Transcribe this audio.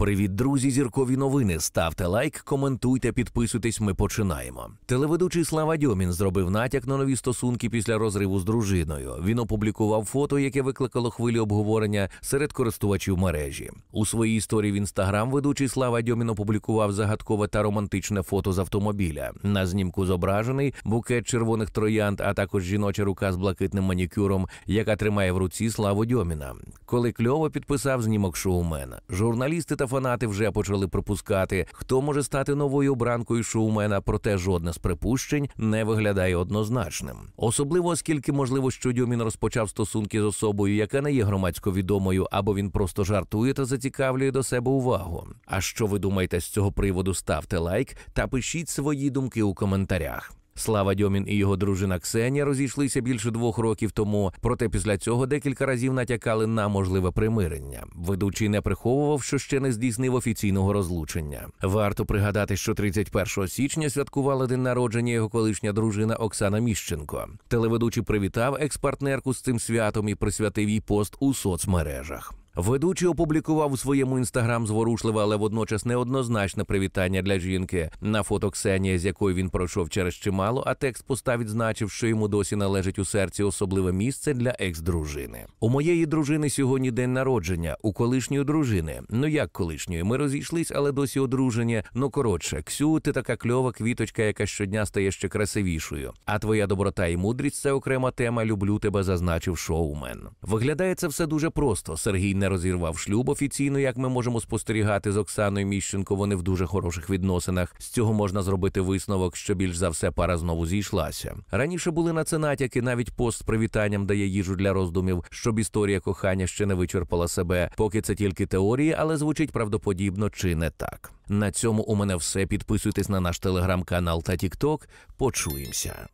Привіт, друзі! Зіркові новини. Ставте лайк, коментуйте, підписуйтесь. Ми починаємо. Телеведучий Слава Дьомін зробив натяк на нові стосунки після розриву з дружиною. Він опублікував фото, яке викликало хвилі обговорення серед користувачів мережі. У своїй історії в інстаграм ведучий Слава Дьомін опублікував загадкове та романтичне фото з автомобіля. На знімку зображений букет червоних троянд, а також жіноча рука з блакитним манікюром, яка тримає в руці Славу Дьоміна. Коли кльово підписав знімок шоумена, журналісти та фанати вже почали припускати, хто може стати новою обранкою шоумена, проте жодне з припущень не виглядає однозначним. Особливо оскільки, можливо, що Дюмін розпочав стосунки з особою, яка не є громадсько відомою, або він просто жартує та зацікавлює до себе увагу. А що ви думаєте з цього приводу? Ставте лайк та пишіть свої думки у коментарях. Слава Дьомін і його дружина Ксенія розійшлися більше двох років тому. Проте після цього декілька разів натякали на можливе примирення. Ведучий не приховував, що ще не здійснив офіційного розлучення. Варто пригадати, що 31 січня святкували день народження його колишня дружина Оксана Міщенко. Телеведучий привітав екс-партнерку з цим святом і присвятив їй пост у соцмережах. Ведучий опублікував у своєму інстаграм зворушливе, але водночас неоднозначне привітання для жінки на фото Ксенія, з якою він пройшов через чимало, а текст поста відзначив, що йому досі належить у серці особливе місце для екс-дружини. У моєї дружини сьогодні день народження, у колишньої дружини. Ну як колишньої, ми розійшлись, але досі одружені. Ну коротше, Ксю, ти така кльова квіточка, яка щодня стає ще красивішою. А твоя доброта і мудрість це окрема тема. Люблю тебе, зазначив шоумен. Виглядає це все дуже просто. Сергій не розірвав шлюб офіційно, як ми можемо спостерігати з Оксаною Міщенко. Вони в дуже хороших відносинах. З цього можна зробити висновок, що більш за все пара знову зійшлася. Раніше були на це натяки, навіть пост з привітанням дає їжу для роздумів, щоб історія кохання ще не вичерпала себе. Поки це тільки теорії, але звучить правдоподібно чи не так. На цьому у мене все. Підписуйтесь на наш телеграм-канал та Тікток. Почуємося.